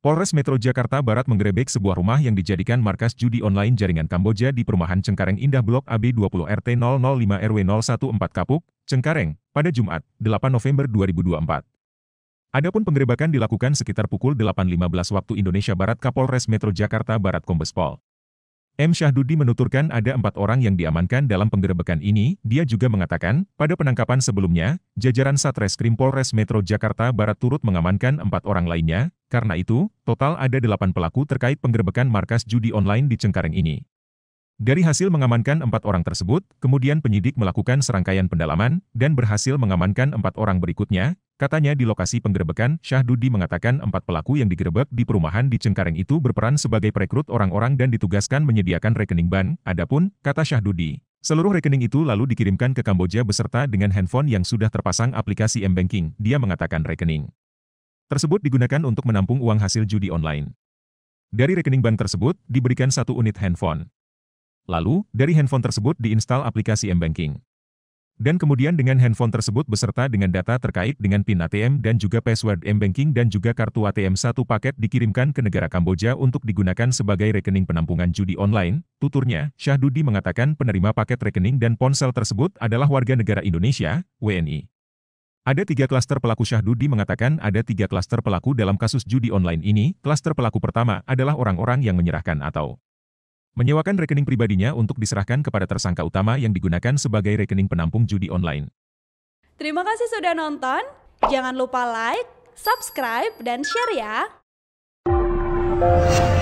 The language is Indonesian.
Polres Metro Jakarta Barat menggerebek sebuah rumah yang dijadikan markas judi online jaringan Kamboja di perumahan Cengkareng Indah Blok AB 20 RT 005 RW 014 Kapuk, Cengkareng, pada Jumat, 8 November 2024. Adapun penggerebekan dilakukan sekitar pukul 8.15 waktu Indonesia Barat Kapolres Metro Jakarta Barat Kombespol. M. Syahdudi menuturkan ada empat orang yang diamankan dalam penggerebekan ini, dia juga mengatakan, pada penangkapan sebelumnya, jajaran Satreskrim Polres Metro Jakarta Barat turut mengamankan empat orang lainnya, karena itu, total ada delapan pelaku terkait penggerbekan markas judi online di Cengkareng ini. Dari hasil mengamankan empat orang tersebut, kemudian penyidik melakukan serangkaian pendalaman dan berhasil mengamankan empat orang berikutnya. Katanya di lokasi penggerbekan, Syahdudi mengatakan empat pelaku yang digerebek di perumahan di Cengkareng itu berperan sebagai perekrut orang-orang dan ditugaskan menyediakan rekening bank. Adapun, kata Syahdudi, Seluruh rekening itu lalu dikirimkan ke Kamboja beserta dengan handphone yang sudah terpasang aplikasi M-Banking. Dia mengatakan rekening tersebut digunakan untuk menampung uang hasil judi online. Dari rekening bank tersebut, diberikan satu unit handphone. Lalu, dari handphone tersebut diinstal aplikasi M-Banking. Dan kemudian dengan handphone tersebut beserta dengan data terkait dengan PIN ATM dan juga password M-Banking dan juga kartu ATM satu paket dikirimkan ke negara Kamboja untuk digunakan sebagai rekening penampungan judi online. Tuturnya, Syahdudi mengatakan penerima paket rekening dan ponsel tersebut adalah warga negara Indonesia, WNI. Ada tiga klaster pelaku syahdu. Di mengatakan ada tiga klaster pelaku dalam kasus judi online ini. Klaster pelaku pertama adalah orang-orang yang menyerahkan atau menyewakan rekening pribadinya untuk diserahkan kepada tersangka utama yang digunakan sebagai rekening penampung judi online. Terima kasih sudah nonton. Jangan lupa like, subscribe, dan share ya.